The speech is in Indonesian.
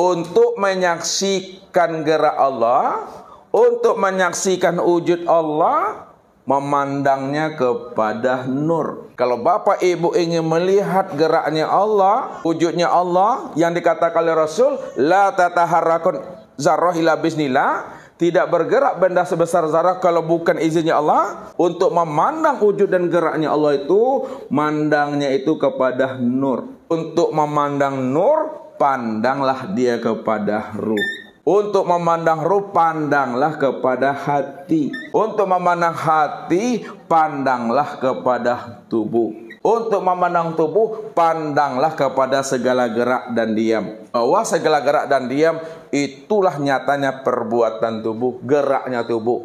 untuk menyaksikan gerak Allah, untuk menyaksikan wujud Allah, memandangnya kepada nur. Kalau Bapak Ibu ingin melihat geraknya Allah, wujudnya Allah yang dikatakan oleh Rasul, la tataharakun zarrah ila tidak bergerak benda sebesar zarah kalau bukan izinnya Allah untuk memandang wujud dan geraknya Allah itu mandangnya itu kepada nur untuk memandang nur pandanglah dia kepada ruh. Untuk memandang ruh, pandanglah kepada hati. Untuk memandang hati, pandanglah kepada tubuh. Untuk memandang tubuh, pandanglah kepada segala gerak dan diam. Bahwa segala gerak dan diam itulah nyatanya perbuatan tubuh, geraknya tubuh.